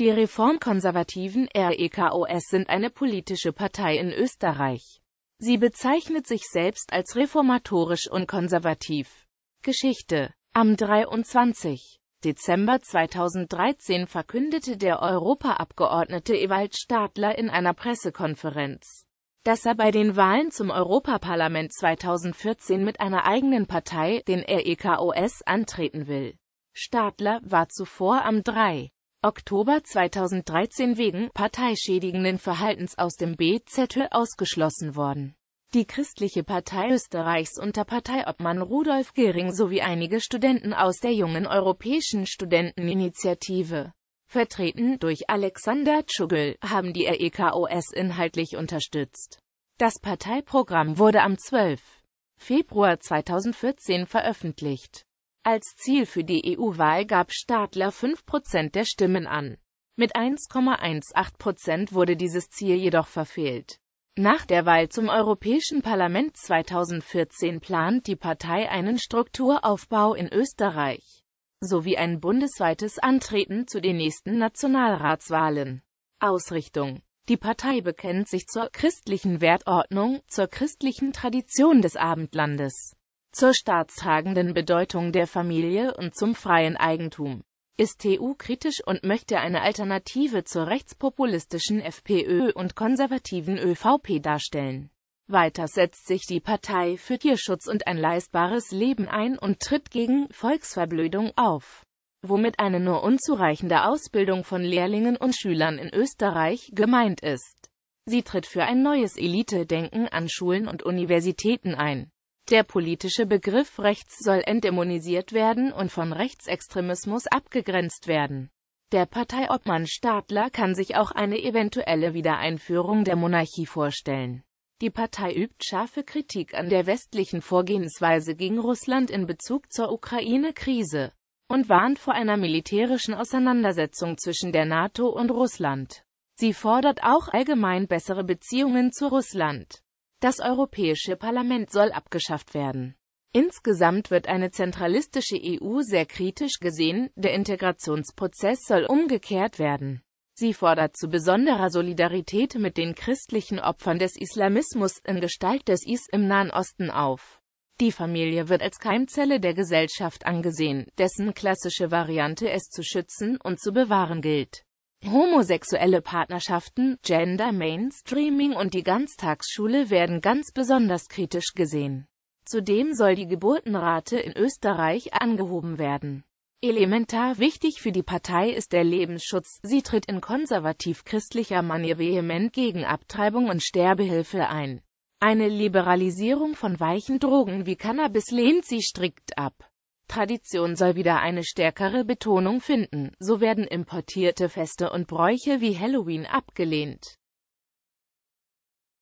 Die reformkonservativen REKOS sind eine politische Partei in Österreich. Sie bezeichnet sich selbst als reformatorisch und konservativ. Geschichte Am 23. Dezember 2013 verkündete der Europaabgeordnete Ewald Stadler in einer Pressekonferenz, dass er bei den Wahlen zum Europaparlament 2014 mit einer eigenen Partei, den REKOS, antreten will. Stadler war zuvor am 3. Oktober 2013 wegen parteischädigenden Verhaltens aus dem BZÖ ausgeschlossen worden. Die Christliche Partei Österreichs unter Parteiobmann Rudolf Gering sowie einige Studenten aus der Jungen Europäischen Studenteninitiative, vertreten durch Alexander Tschugel, haben die REKOS inhaltlich unterstützt. Das Parteiprogramm wurde am 12. Februar 2014 veröffentlicht. Als Ziel für die EU-Wahl gab Stadler 5% der Stimmen an. Mit 1,18% wurde dieses Ziel jedoch verfehlt. Nach der Wahl zum Europäischen Parlament 2014 plant die Partei einen Strukturaufbau in Österreich sowie ein bundesweites Antreten zu den nächsten Nationalratswahlen. Ausrichtung Die Partei bekennt sich zur christlichen Wertordnung, zur christlichen Tradition des Abendlandes zur staatstragenden Bedeutung der Familie und zum freien Eigentum, ist TU e kritisch und möchte eine Alternative zur rechtspopulistischen FPÖ und konservativen ÖVP darstellen. Weiter setzt sich die Partei für Tierschutz und ein leistbares Leben ein und tritt gegen Volksverblödung auf, womit eine nur unzureichende Ausbildung von Lehrlingen und Schülern in Österreich gemeint ist. Sie tritt für ein neues Elitedenken an Schulen und Universitäten ein. Der politische Begriff rechts soll entdämonisiert werden und von Rechtsextremismus abgegrenzt werden. Der Parteiobmann Stadler kann sich auch eine eventuelle Wiedereinführung der Monarchie vorstellen. Die Partei übt scharfe Kritik an der westlichen Vorgehensweise gegen Russland in Bezug zur Ukraine-Krise und warnt vor einer militärischen Auseinandersetzung zwischen der NATO und Russland. Sie fordert auch allgemein bessere Beziehungen zu Russland. Das Europäische Parlament soll abgeschafft werden. Insgesamt wird eine zentralistische EU sehr kritisch gesehen, der Integrationsprozess soll umgekehrt werden. Sie fordert zu besonderer Solidarität mit den christlichen Opfern des Islamismus in Gestalt des IS im Nahen Osten auf. Die Familie wird als Keimzelle der Gesellschaft angesehen, dessen klassische Variante es zu schützen und zu bewahren gilt. Homosexuelle Partnerschaften, Gender Mainstreaming und die Ganztagsschule werden ganz besonders kritisch gesehen. Zudem soll die Geburtenrate in Österreich angehoben werden. Elementar wichtig für die Partei ist der Lebensschutz. Sie tritt in konservativ-christlicher Manier vehement gegen Abtreibung und Sterbehilfe ein. Eine Liberalisierung von weichen Drogen wie Cannabis lehnt sie strikt ab. Tradition soll wieder eine stärkere Betonung finden, so werden importierte Feste und Bräuche wie Halloween abgelehnt.